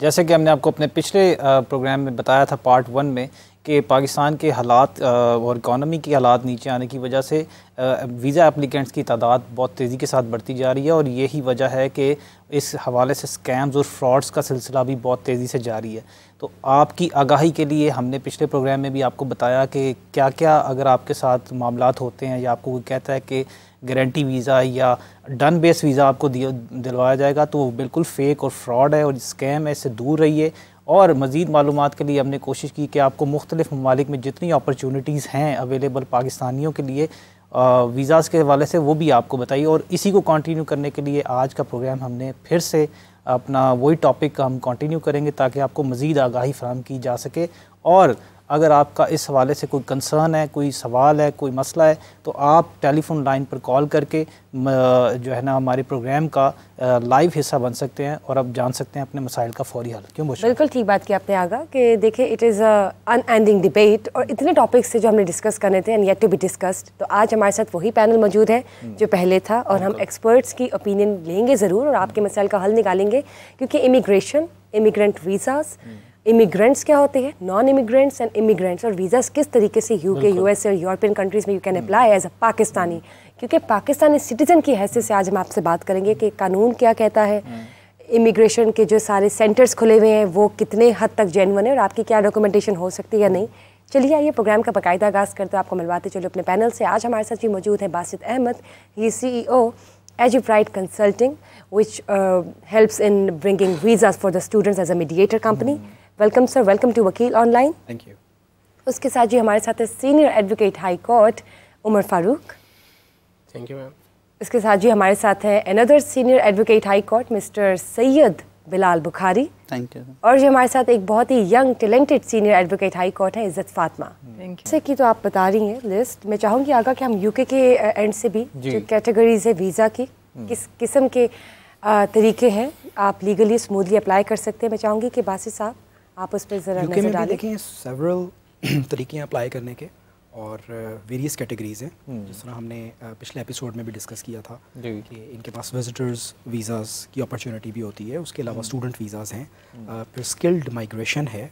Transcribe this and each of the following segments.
जैसे कि हमने आपको अपने पिछले प्रोग्राम में बताया था पार्ट वन में कि पाकिस्तान के हालात और इकानमी के हालात नीचे आने की वजह से वीज़ा एप्लीकेंट्स की तादाद बहुत तेज़ी के साथ बढ़ती जा रही है और यही वजह है कि इस हवाले से स्कैम्स और फ्रॉड्स का सिलसिला भी बहुत तेज़ी से जारी है तो आपकी आगाही के लिए हमने पिछले प्रोग्राम में भी आपको बताया कि क्या क्या अगर आपके साथ मामला होते हैं या आपको कोई कहता है कि गारंटी वीज़ा या डन बेस वीज़ा आपको दिलवाया जाएगा तो वो बिल्कुल फ़ेक और फ्रॉड है और स्कैम है इससे दूर रहिए और मज़ीद मालूम के लिए हमने कोशिश की कि आपको मुख्तलिफ ममालिक में जितनी अपॉर्चुनिटीज़ हैं अवेलेबल पाकिस्तानियों के लिए वीज़ाज़ के हवाले से वो भी आपको बताइए और इसी को कंटिन्यू करने के लिए आज का प्रोग्राम हमने फिर से अपना वही टॉपिक हम कंटिन्यू करेंगे ताकि आपको मज़ीद आगाही फ्राहम की जा सके और अगर आपका इस हवाले से कोई कंसर्न है कोई सवाल है कोई मसला है तो आप टेलीफोन लाइन पर कॉल करके जो है ना हमारे प्रोग्राम का लाइव हिस्सा बन सकते हैं और आप जान सकते हैं अपने मसाइल का फौरी हल क्यों मुझे बिल्कुल ठीक बात की आपने आगा कि देखिए it is unending debate और इतने टॉपिक्स थे जो हमने डिस्कस करने थे and yet to be discussed तो आज हमारे साथ वही पैनल मौजूद है हम्म। जो पहले था और हम एक्सपर्ट्स की ओपिनियन लेंगे ज़रूर और आपके मसाइल का हल निकालेंगे क्योंकि इमिग्रेशन इमिग्रेंट वीज़ाज़ इमिग्रेंट्स क्या होते हैं नॉन इमिग्रेंट्स एंड इमिग्रेंट्स और वीज़ा किस तरीके से यू के यू एस और यूरोपियन कंट्रीज़ में you can apply as a Pakistani क्योंकि पाकिस्तानी सिटीज़न की हैसियत से आज हम आपसे बात करेंगे कि कानून क्या कहता है इमिग्रेशन हम्म। के जो सारे सेंटर्स खुले हुए हैं वो कितने हद तक जेनवन है और आपकी क्या डॉक्यूमेंटेशन हो सकती है या नहीं चलिए आइए प्रोग्राम का बाकायदा आगाज़ करते आपको मिलवाते चलो अपने पैनल से आज हमारे साथ ही मौजूद है बासित अहमद ये C O as U which consulting which helps in bringing for for the students as a mediator company welcome sir welcome to Vakil online thank you उसके साथ जी हमारे साथ है senior advocate high court Umar Farooq thank you ma'am इसके साथ जी हमारे साथ है another senior advocate high court mister Syed Bilal Bukhari thank you और जी हमारे साथ एक बहुत ही young talented senior advocate high court है इज्जत फातमा hmm. जैसे की तो आप बता रही हैं लिस्ट मैं चाहूंगी आगा कि हम यूके के एंड uh, से भी जो कैटेगरीज है वीज़ा की hmm. किस किस्म के uh, तरीके हैं आप लीगली स्मूथली अप्लाई कर सकते हैं मैं चाहूंगी कि बासी साहब आप उस पर ज़रा नजर डालें देखें सेवरल तरीके अप्लाई करने के और वेरियस uh, कैटेगरीज हैं hmm. जिस तरह हमने uh, पिछले एपिसोड में भी डिस्कस किया था कि इनके पास विजिटर्स वीज़ाज़ की अपॉर्चुनिटी भी होती है उसके अलावा स्टूडेंट hmm. वीज़ाज़ हैं hmm. uh, फिर स्किल्ड माइग्रेशन है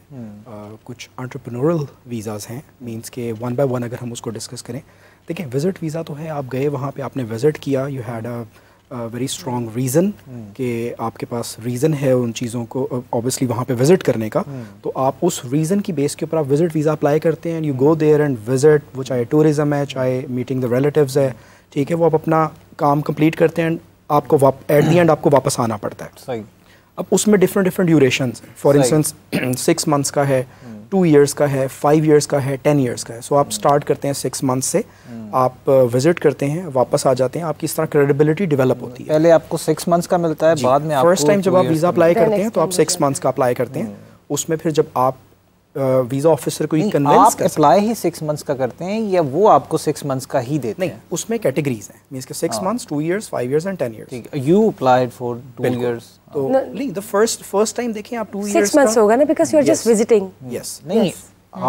कुछ आंट्रप्रनोरल वीज़ाज़ हैं मींस के वन बाय वन अगर हम उसको डिस्कस करें देखिए विज़िट वीज़ा तो है आप गए वहाँ पे आपने विज़िट किया you had a very strong reason कि आपके पास रीज़न है उन चीज़ों को ऑब्वियसली वहाँ पे विज़िट करने का तो आप उस रीज़न की बेस के ऊपर आप विज़िट वीज़ा अप्लाई करते हैं you go there and visit वो चाहे टूरिज़म है चाहे मीटिंग द रिलेटिव्स है ठीक है वो आप अपना काम कंप्लीट करते हैं एंड आपको एट दी एंड आपको वापस आना पड़ता है सही अब उसमें different different duration for instance six months का है टू ईयर्स का है फाइव ईयर्स का है टेन ईयर्स का है सो so, आप स्टार्ट hmm. करते हैं सिक्स मंथ से hmm. आप विजिट uh, करते हैं वापस आ जाते हैं आपकी इस तरह क्रेडिबिलिटी डेवलप होती है पहले आपको सिक्स मंथ्स का मिलता है बाद में फर्स्ट टाइम जब आप वीज़ा अप्लाई करते हैं तो आप सिक्स मंथ्स का अप्लाई करते हैं hmm. उसमें फिर जब आप वीज़ा ऑफिसर को अप्लाई ही सिक्स मंथ्स का करते हैं या वो आपको सिक्स मंथ्स का ही देते नहीं, हैं उसमें कैटेगरीज हैं मींस के six months two years five years and ten years you applied for two years तो नहीं द फर्स्ट फर्स्ट टाइम देखें आप टू इयर्स मंथ्स होगा ना because you are just visiting yes नहीं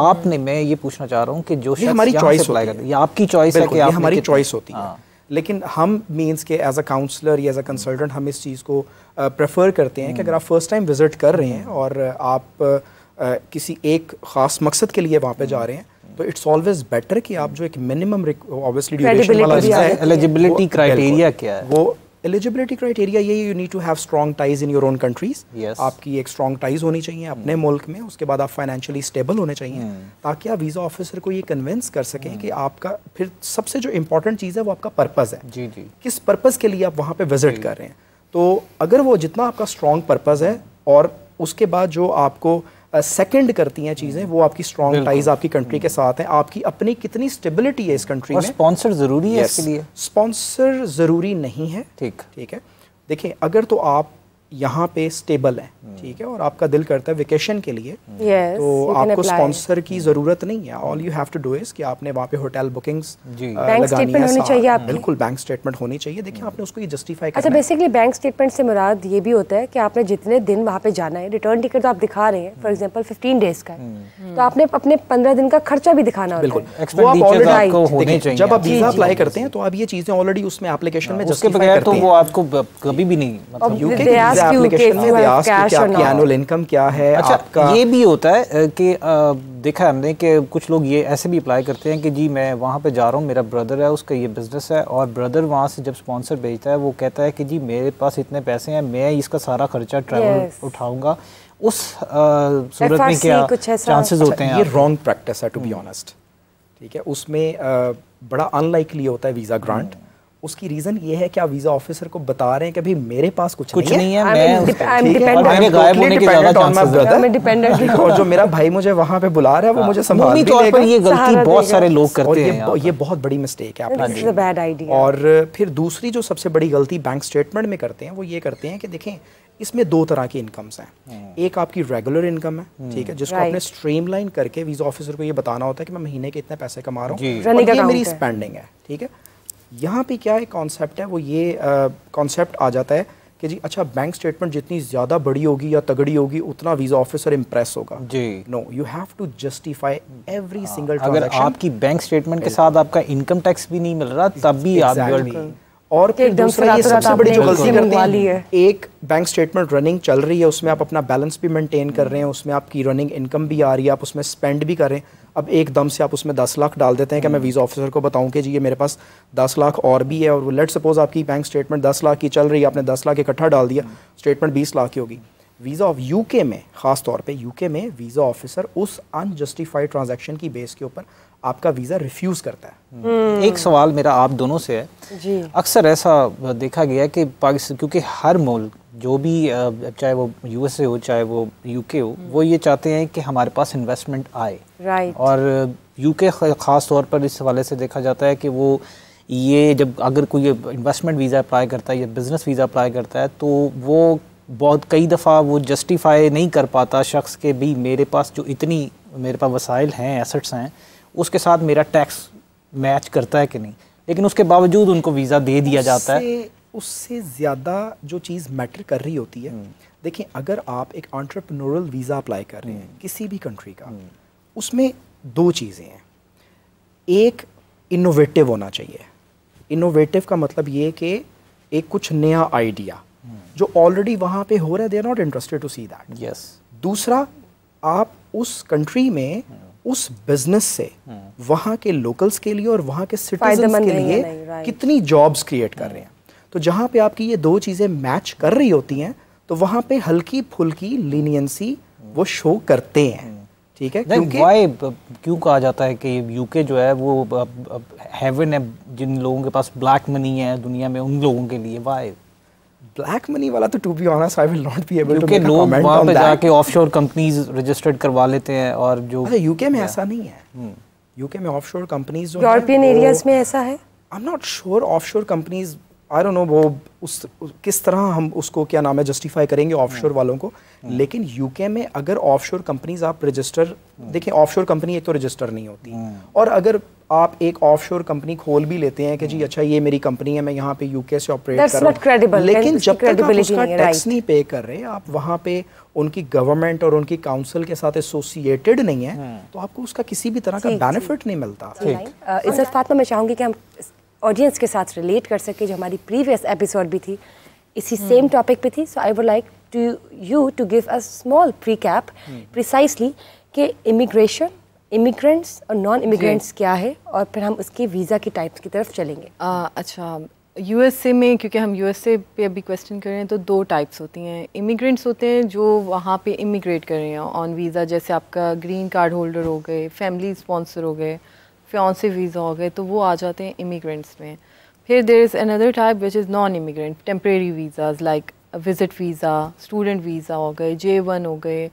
आपने मैं ये पूछना चाह रहा हूँ कि जो हमारी चॉइस ये आपकी चॉइस है कि हमारी चॉइस होती है हाँ। लेकिन हम मीन्स के एज अ काउंसलर या एज अ कंसल्टेंट हम इस चीज़ को प्रेफर करते हैं कि हम्म। अगर आप फर्स्ट टाइम विज़िट कर रहे हैं हम्म। और आप किसी एक ख़ास मकसद के लिए वहाँ पे जा रहे हैं तो इट्स ऑलवेज बेटर कि आप जो एक मिनिमम ऑब्वियसली एलिजिबिलिटी क्राइटेरिया क्या है वो एलिजिबिलिटी क्राइटेरिया यही you need to have strong ties in your own countries आपकी एक स्ट्रॉन्ग टाइज होनी चाहिए अपने hmm। मुल्क में उसके बाद आप फाइनेंशियली स्टेबल होने चाहिए hmm। ताकि आप वीज़ा ऑफिसर को ये कन्विंस कर सकें hmm। कि आपका फिर सबसे जो इम्पोर्टेंट चीज़ है वो आपका पर्पज़ है जी जी किस पर्पज़ के लिए आप वहाँ पर विजिट कर रहे हैं तो अगर वो जितना आपका स्ट्रॉन्ग पर्पज़ है और उसके बाद जो आपको सेकंड करती हैं चीज़ें वो आपकी स्ट्रॉन्ग टाइज आपकी कंट्री के साथ हैं आपकी अपनी कितनी स्टेबिलिटी है इस कंट्री में स्पॉन्सर ज़रूरी है इसके लिए स्पॉन्सर ज़रूरी नहीं है ठीक ठीक है देखिए अगर तो आप यहाँ पे स्टेबल है hmm. ठीक है और आपका दिल करता है वेकेशन के लिए hmm. yes, तो आपको स्पॉन्सर की hmm. ज़रूरत नहीं है all you have to do is कि आपने वहाँ पे होटल बुकिंग्स लगानी है होनी चाहिए आप बिल्कुल बैंक स्टेटमेंट होनी चाहिए देखिए आपने उसको ये जस्टिफाई अच्छा बेसिकली बैंक स्टेटमेंट से मुराद ये भी होता है कि आपने जितने दिन वहाँ पे जाना है रिटर्न टिकट तो आप दिखा रहे हैं फॉर एग्जाम्पल फिफ्टीन डेज का तो आपने अपने पंद्रह दिन का खर्चा भी दिखाना बिल्कुल तो जब आप वीजा अप्लाई करते हैं तो आप ये चीज़ें ऑलरेडी उसमें एप्लीकेशन में जस्टिफाई तो करते हैं तो वो आपको कभी भी नहीं मतलब यूके इनकम क्या है अच्छा, आपका ये भी होता है कि देखा हमने कि कुछ लोग ये ऐसे भी अप्लाई करते हैं कि जी मैं वहाँ पे जा रहा हूँ मेरा ब्रदर है उसका ये बिज़नेस है और ब्रदर वहाँ से जब स्पॉन्सर भेजता है वो कहता है कि जी मेरे पास इतने पैसे हैं मैं इसका सारा खर्चा ट्रैवल उठाऊंगा उस सूरत में क्या चांसेस होते हैं ये रॉन्ग प्रैक्टिस है टू बी ऑनेस्ट ठीक है उसमें बड़ा अनलाइकली होता है वीज़ा ग्रांट hmm. उसकी रीजन ये है कि आप वीजा ऑफिसर को बता रहे हैं कि भाई मेरे पास कुछ, कुछ नहीं नहीं है, मैं डिपेंडेंट और जो मेरा भाई मुझे वहां पे बुला रहा है वो हाँ। मुझे संभाल तौर पर ये गलती बहुत सारे लोग करते हैं ये बहुत बड़ी मिस्टेक है आपने और फिर दूसरी जो सबसे बड़ी गलती बैंक स्टेटमेंट में करते हैं वो ये करते हैं कि देखें इसमें दो तरह की इनकम्स हैं हाँ। एक आपकी रेगुलर इनकम है हाँ। ठीक है जिसको आपने स्ट्रीमलाइन करके वीजा ऑफिसर को ये बताना होता है कि मैं महीने के इतने पैसे कमा रहा हूँ ये मेरी स्पेंडिंग है ठीक है यहाँ पे क्या एक कॉन्सेप्ट है वो ये कॉन्सेप्ट आ जाता है कि जी अच्छा बैंक स्टेटमेंट जितनी ज़्यादा बड़ी होगी या तगड़ी होगी उतना वीज़ा ऑफिसर इम्प्रेस होगा जी no you have to justify every single अगर आपकी बैंक स्टेटमेंट के साथ आपका इनकम टैक्स भी नहीं मिल रहा तब भी exactly. आप और दूसरा ये सबसे बड़ी जो गलती करते हैं एक बैंक स्टेटमेंट रनिंग चल रही है उसमें आप अपना बैलेंस भी मेंटेन कर रहे हैं उसमें आपकी रनिंग इनकम भी आ रही है आप उसमें स्पेंड भी कर रहे हैं अब एक दम से आप उसमें दस लाख डाल देते हैं कि मैं वीज़ा हम्म। ऑफिसर को बताऊं कि जी ये मेरे पास दस लाख और भी है और लेट सपोज आपकी बैंक स्टेटमेंट दस लाख की चल रही है आपने दस लाख इकट्ठा डाल दिया स्टेटमेंट बीस लाख की होगी वीज़ा ऑफ यूके में ख़ास तौर पे यूके में वीज़ा ऑफिसर उस अनजस्टिफाइड ट्रांजेक्शन की बेस के ऊपर आपका वीज़ा रिफ्यूज़ करता है हम्म। एक सवाल मेरा आप दोनों से है अक्सर ऐसा देखा गया कि पाकिस्तान क्योंकि हर मुल्क जो भी चाहे वो यूएसए हो चाहे वो यूके हो हम्म। वो ये चाहते हैं कि हमारे पास इन्वेस्टमेंट आए और और यूके ख़ास तौर पर इस हवाले से देखा जाता है कि वो ये जब अगर कोई इन्वेस्टमेंट वीज़ा अप्लाई करता है या बिज़नेस वीज़ा अप्लाई करता है तो वो बहुत कई दफ़ा वो जस्टिफाई नहीं कर पाता शख्स के भी मेरे पास जो इतनी मेरे पास वसाइल हैं एसेट्स हैं उसके साथ मेरा टैक्स मैच करता है कि नहीं लेकिन उसके बावजूद उनको वीज़ा दे दिया जाता है उससे ज़्यादा जो चीज़ मैटर कर रही होती है हम्म। देखिए अगर आप एक ऑन्ट्रप्रनोरल वीज़ा अप्लाई कर रहे हैं हम्म। किसी भी कंट्री का हम्म। उसमें दो चीज़ें हैं एक इनोवेटिव होना चाहिए इनोवेटिव का मतलब ये कि एक कुछ नया आइडिया जो ऑलरेडी वहाँ पे हो रहा है they are not interested to see that yes दूसरा आप उस कंट्री में उस बिजनेस से हम्म। वहाँ के लोकल्स के लिए और वहाँ के सिटीजन के लिए कितनी जॉब्स क्रिएट कर रहे हैं हम्म। तो जहाँ पे आपकी ये दो चीज़ें मैच कर रही होती हैं तो वहाँ पे हल्की फुल्की लीनियंसी वो शो करते हैं हम्म। ठीक है क्योंकि क्यों कहा जाता है कि यूके जो है वो हेवन है जिन लोगों के पास ब्लैक मनी है दुनिया में उन लोगों के लिए वाई ब्लैक मनी वाला तो to be honest I will not be able to comment on that जाके ऑफशोर कंपनीज रजिस्टर्ड करवा लेते हैं और जो यूके में ऐसा नहीं है यूके hmm. में ऑफशोर कंपनीज जो यूरोपियन एरियाज में ऐसा है I am not sure offshore companies I don't know वो उस किस तरह हम उसको क्या नाम है जस्टिफाई करेंगे ऑफशोर हम्म। वालों को हम्म। लेकिन यूके में अगर ऑफशोर कंपनीज आप रजिस्टर हम्म। देखें ऑफशोर कंपनी एक तो रजिस्टर नहीं होती नहीं। और अगर आप एक ऑफशोर कंपनी खोल भी लेते हैं कि जी अच्छा ये मेरी कंपनी है मैं यहाँ पे यूके से ऑपरेट कर रहा हूँ लेकिन जब तक आप उसका टैक्स नहीं पे कर रहे आप वहाँ पे उनकी गवर्नमेंट और उनकी काउंसिल के साथ एसोसिएटेड नहीं है तो आपको उसका किसी भी तरह का बेनिफिट नहीं मिलता uh, इज्जत मैं चाहूंगी कि हम ऑडियंस के साथ रिलेट कर सके जो हमारी प्रीवियस एपिसोड भी थी इसी सेम टॉपिक hmm. पे थी so I would like to you to give a small precap precisely कि इमिग्रेशन इमिग्रेंट्स और नॉन इमिग्रेंट्स क्या है और फिर हम उसके वीज़ा के टाइप्स की तरफ चलेंगे आ, अच्छा यू में क्योंकि हम यू पे अभी क्वेश्चन कर रहे हैं तो दो टाइप्स होती हैं इमिग्रेंट्स होते हैं जो वहाँ पे इमिग्रेट कर रहे हैं ऑन वीज़ा जैसे आपका ग्रीन कार्ड होल्डर हो गए फैमिली स्पॉन्सर हो गए से वीज़ा हो गए तो वो आ जाते हैं इमिग्रेंट्स में फिर there is another type which is non immigrant temporary visas like visit visa student visa हो गए जे वन हो गए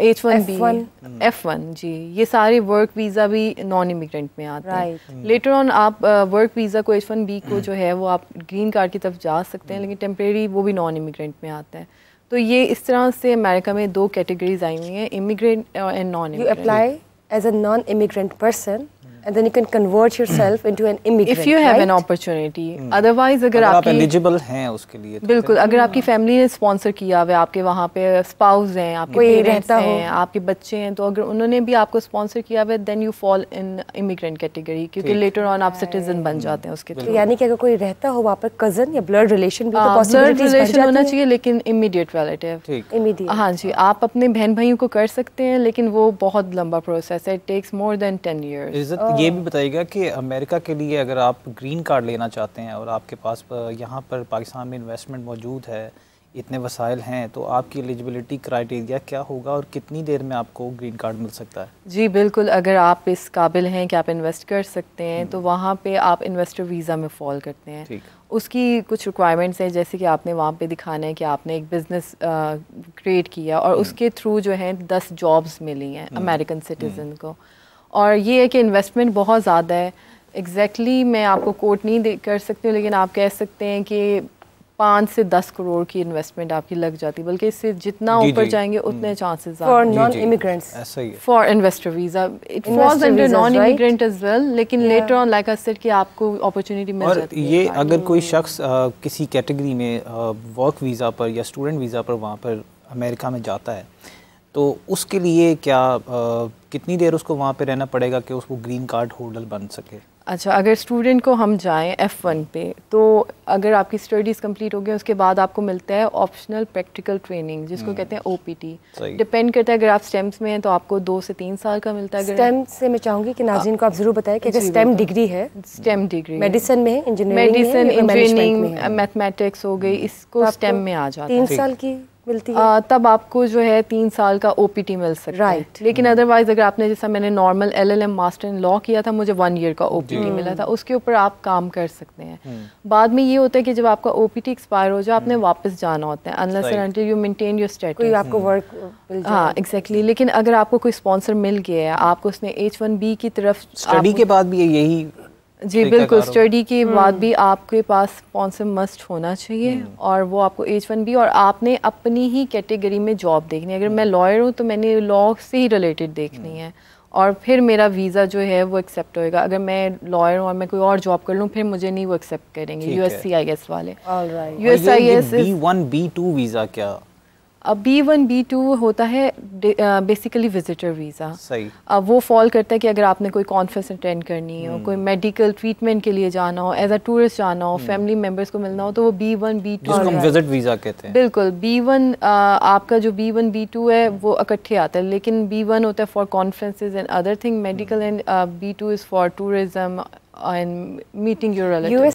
H one B F one जी ये सारे वर्क वीज़ा भी नॉन इमिग्रेंट में आते हैं लेटर ऑन hmm. आप वर्क uh, वीज़ा को एच वन बी को hmm. जो है वो आप ग्रीन कार्ड की तरफ जा सकते हैं hmm. लेकिन टेम्प्रेरी वो भी नॉन इमिग्रेंट में आते हैं तो ये इस तरह से अमेरिका में दो कैटेगरीज आई हुई हैं immigrant and non immigrant as a non immigrant person and then you can convert yourself into an immigrant if you have right? an opportunity hmm. otherwise अगर, अगर मतलब आप eligible हैं उसके लिए तो बिल्कुल अगर आपकी फैमिली ने स्पॉन्सर किया हुआ है आपके वहाँ पे स्पाउस हैं आपके रहता हैं आपके बच्चे हैं तो अगर उन्होंने भी आपको स्पॉन्सर किया हुआ है then you fall in immigrant category क्योंकि लेटर ऑन आप सिटीजन बन जाते हैं उसके थ्रू यानी कि अगर कोई रहता हो वहाँ पर कजन या ब्लड रिलेशन ब्लड रिलेशन होना चाहिए लेकिन इमीडिएट रिलेटिव इमीडिएट हाँ जी हाँ। आप अपने बहन भाइयों को कर सकते हैं लेकिन वो बहुत लंबा प्रोसेस है it takes more than ten years तो ये हाँ। भी बताइएगा कि अमेरिका के लिए अगर आप ग्रीन कार्ड लेना चाहते हैं और आपके पास यहाँ पर पाकिस्तान में इन्वेस्टमेंट मौजूद है इतने वसाइल हैं तो आपकी एलिजिबिलिटी क्राइटेरिया क्या होगा और कितनी देर में आपको ग्रीन कार्ड मिल सकता है जी बिल्कुल अगर आप इस काबिल हैं कि आप इन्वेस्ट कर सकते हैं तो हम्म। वहाँ पे आप इन्वेस्टर वीज़ा में फॉल करते हैं उसकी कुछ रिक्वायरमेंट्स हैं जैसे कि आपने वहाँ पे दिखाना है कि आपने एक बिज़नेस क्रिएट किया और हम्म। उसके थ्रू जो है दस जॉब्स मिली हैं अमेरिकन हम्म। सिटीज़न को और ये है कि इन्वेस्टमेंट बहुत ज़्यादा है एग्जैक्टली exactly मैं आपको कोट नहीं कर सकती हूँ लेकिन आप कह सकते हैं कि पाँच से दस करोड़ की इन्वेस्टमेंट आपकी लग जाती है बल्कि इससे जितना ऊपर जाएंगे हम्म। उतने chances for non immigrants for investor visa it was under non immigrant as well लेकिन लेटर ऑन लाइक सेड कि आपको अपॉर्चुनिटी मिल जाती है ये अगर कोई शख्स किसी कैटेगरी में वर्क वीज़ा पर या स्टूडेंट वीज़ा पर वहाँ पर अमेरिका में जाता है तो उसके लिए क्या कितनी देर उसको वहाँ पे रहना पड़ेगा कि उसको ग्रीन कार्ड होल्डर बन सके अच्छा अगर स्टूडेंट को हम जाएं F1 पे तो अगर आपकी स्टडीज़ कंप्लीट हो गई उसके बाद आपको मिलता है ऑप्शनल प्रैक्टिकल ट्रेनिंग जिसको हम्म। कहते हैं ओ डिपेंड करता है अगर आप स्टेम्स में हैं तो आपको दो से तीन साल का मिलता है स्टेम से मैं चाहूँगी कि नाजिन को आप ज़रूर बताएं कि अगर स्टेम डिग्री है स्टेम डिग्री मेडिसिन में इंजीनियरिंग मेडिसिन इंजीनियरिंग मैथमेटिक्स हो गई हम्म। इसको स्टेम तो में आ जाता है तीन साल की मिलती है आ, तब आपको जो है तीन साल का ओ पी टी मिल सकता राइट right. लेकिन अदरवाइज hmm. अगर आपने जैसा मैंने normal L L M master in law किया था मुझे वन ईयर का ओ पी टी मिला था उसके ऊपर आप काम कर सकते हैं hmm. बाद में ये होता है कि जब आपका ओ पी टी एक्सपायर हो जाए आपने hmm. वापस जाना होता है unless until you maintain your status कोई आपको वर्क हाँ एग्जैक्टली लेकिन अगर आपको कोई स्पॉन्सर मिल गया है आपको उसने एच वन बी की तरफ स्टडी के बाद भी यही जी बिल्कुल स्टडी के हम्म। बाद भी आपके पास स्पॉन्सर मस्ट होना चाहिए हम्म। और वो आपको एच वन बी और आपने अपनी ही कैटेगरी में जॉब देखनी है अगर मैं लॉयर हूँ तो मैंने लॉ से ही रिलेटेड देखनी हम्म। है और फिर मेरा वीज़ा जो है वो एक्सेप्ट होएगा अगर मैं लॉयर हूँ और मैं कोई और जॉब कर लूँ फिर मुझे नहीं वो एक्सेप्ट करेंगे U S C I S वाले U S I S one B two visa क्या अब बी वन बी टू होता है बेसिकली विजिटर वीज़ा सही अब वो फॉल करता है कि अगर आपने कोई कॉन्फ्रेंस अटेंड करनी हो हम्म। कोई मेडिकल ट्रीटमेंट के लिए जाना हो एज अ टूरिस्ट जाना हो फैमिली मेम्बर्स हम्म। को मिलना हो तो वो B one B two visit visa कहते हैं बिल्कुल बी वन आपका जो बी वन बी टू है वो इकट्ठे आता है लेकिन बी वन होता है for conference and other thing medical and B two is for tourism and meeting